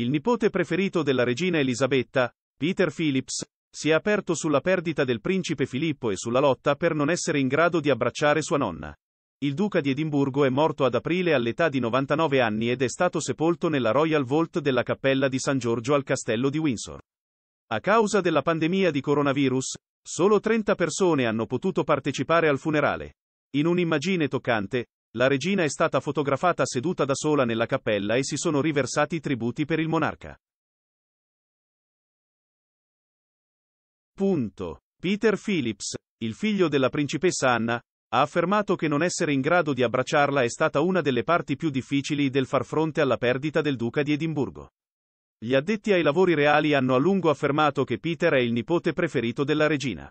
Il nipote preferito della regina Elisabetta, Peter Phillips, si è aperto sulla perdita del principe Filippo e sulla lotta per non essere in grado di abbracciare sua nonna. Il duca di Edimburgo è morto ad aprile all'età di 99 anni ed è stato sepolto nella Royal Vault della cappella di San Giorgio al castello di Windsor. A causa della pandemia di coronavirus, solo 30 persone hanno potuto partecipare al funerale. In un'immagine toccante, la regina è stata fotografata seduta da sola nella cappella e si sono riversati tributi per il monarca. Punto. Peter Phillips, il figlio della principessa Anna, ha affermato che non essere in grado di abbracciarla è stata una delle parti più difficili del far fronte alla perdita del duca di Edimburgo. Gli addetti ai lavori reali hanno a lungo affermato che Peter è il nipote preferito della regina.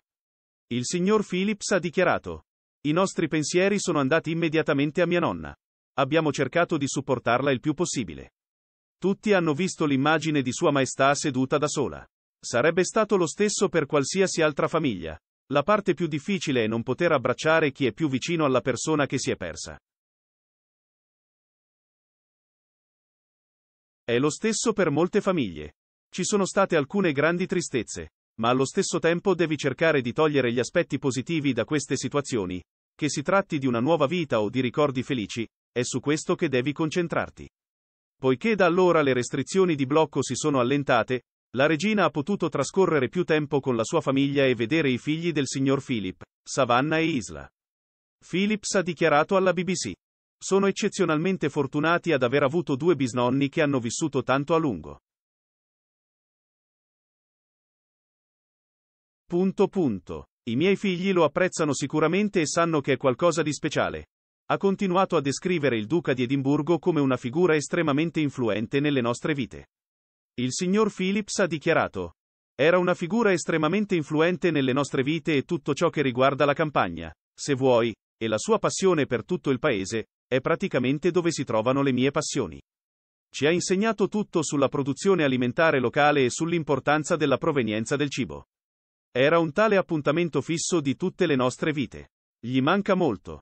Il signor Phillips ha dichiarato, i nostri pensieri sono andati immediatamente a mia nonna. Abbiamo cercato di supportarla il più possibile. Tutti hanno visto l'immagine di Sua Maestà seduta da sola. Sarebbe stato lo stesso per qualsiasi altra famiglia. La parte più difficile è non poter abbracciare chi è più vicino alla persona che si è persa. È lo stesso per molte famiglie. Ci sono state alcune grandi tristezze ma allo stesso tempo devi cercare di togliere gli aspetti positivi da queste situazioni. Che si tratti di una nuova vita o di ricordi felici, è su questo che devi concentrarti. Poiché da allora le restrizioni di blocco si sono allentate, la regina ha potuto trascorrere più tempo con la sua famiglia e vedere i figli del signor Philip, Savannah e Isla. Philips ha dichiarato alla BBC. Sono eccezionalmente fortunati ad aver avuto due bisnonni che hanno vissuto tanto a lungo. Punto punto. I miei figli lo apprezzano sicuramente e sanno che è qualcosa di speciale. Ha continuato a descrivere il duca di Edimburgo come una figura estremamente influente nelle nostre vite. Il signor Phillips ha dichiarato. Era una figura estremamente influente nelle nostre vite e tutto ciò che riguarda la campagna, se vuoi, e la sua passione per tutto il paese, è praticamente dove si trovano le mie passioni. Ci ha insegnato tutto sulla produzione alimentare locale e sull'importanza della provenienza del cibo. Era un tale appuntamento fisso di tutte le nostre vite. Gli manca molto.